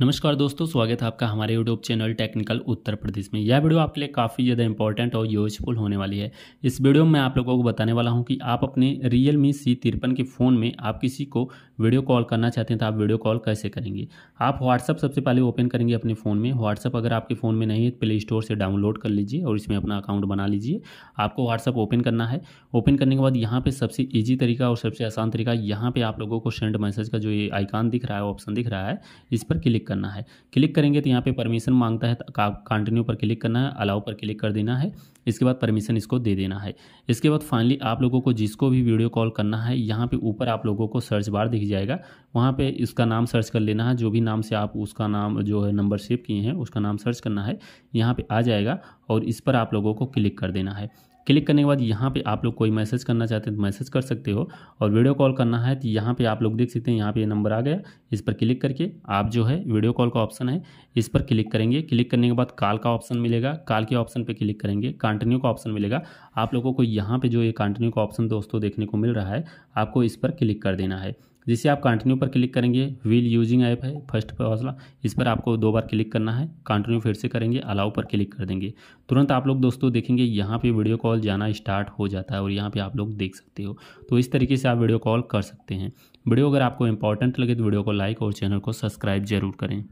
नमस्कार दोस्तों स्वागत है आपका हमारे YouTube channel technical Uttar Pradesh में यह वीडियो आपके लिए काफ़ी ज़्यादा इंपॉर्टेंट और यूजफुल होने वाली है इस वीडियो में मैं आप लोगों को बताने वाला हूं कि आप अपने रियल मी सी तिरपन के फ़ोन में आप किसी को वीडियो कॉल करना चाहते हैं तो आप वीडियो कॉल कैसे करेंगे आप व्हाट्सअप सबसे पहले ओपन करेंगे अपने फ़ोन में व्हाट्सअप अगर आपके फ़ोन में नहीं है प्ले तो स्टोर से डाउनलोड कर लीजिए और इसमें अपना अकाउंट बना लीजिए आपको व्हाट्सअप ओपन करना है ओपन करने के बाद यहाँ पर सबसे ईजी तरीका और सबसे आसान तरीका यहाँ पर आप लोगों को सेंड मैसेज का जो ये आइकान दिख रहा है ऑप्शन दिख रहा है इस पर क्लिक क्लिक करना है क्लिक करेंगे तो यहाँ पे परमिशन मांगता है तो कंटिन्यू पर क्लिक करना है अलाउ पर क्लिक कर देना है इसके बाद परमिशन इसको दे देना है इसके बाद फाइनली आप लोगों को जिसको भी वीडियो कॉल करना है यहाँ पे ऊपर आप लोगों को सर्च बार दिख जाएगा वहाँ पे इसका नाम सर्च कर लेना है जो भी नाम से आप उसका नाम जो है नंबर सेव किए हैं उसका नाम सर्च करना है यहाँ पे आ जाएगा और इस पर आप लोगों को क्लिक कर देना है क्लिक करने के बाद यहाँ पे आप लोग कोई मैसेज करना चाहते हैं तो मैसेज कर सकते हो और वीडियो कॉल करना है तो यहाँ पे आप लोग देख सकते हैं यहाँ पे ये नंबर आ गया इस पर क्लिक करके आप जो है वीडियो कॉल का ऑप्शन है इस पर क्लिक करेंगे क्लिक करने के बाद कॉल का ऑप्शन मिलेगा कॉल के ऑप्शन पर क्लिक करेंगे कंटिन्यू का ऑप्शन मिलेगा आप लोगों को यहाँ पर जो ये कंटिन्यू का ऑप्शन दोस्तों देखने को मिल रहा है आपको इस पर क्लिक कर देना है जिसे आप कंटिन्यू पर क्लिक करेंगे व्हील यूजिंग ऐप है फर्स्ट पर हौसला इस पर आपको दो बार क्लिक करना है कंटिन्यू फिर से करेंगे अलाउ पर क्लिक कर देंगे तुरंत आप लोग दोस्तों देखेंगे यहाँ पे वीडियो कॉल जाना स्टार्ट हो जाता है और यहाँ पे आप लोग देख सकते हो तो इस तरीके से आप वीडियो कॉल कर सकते हैं वीडियो अगर आपको इंपॉर्टेंट लगे तो वीडियो को लाइक और चैनल को सब्सक्राइब जरूर करें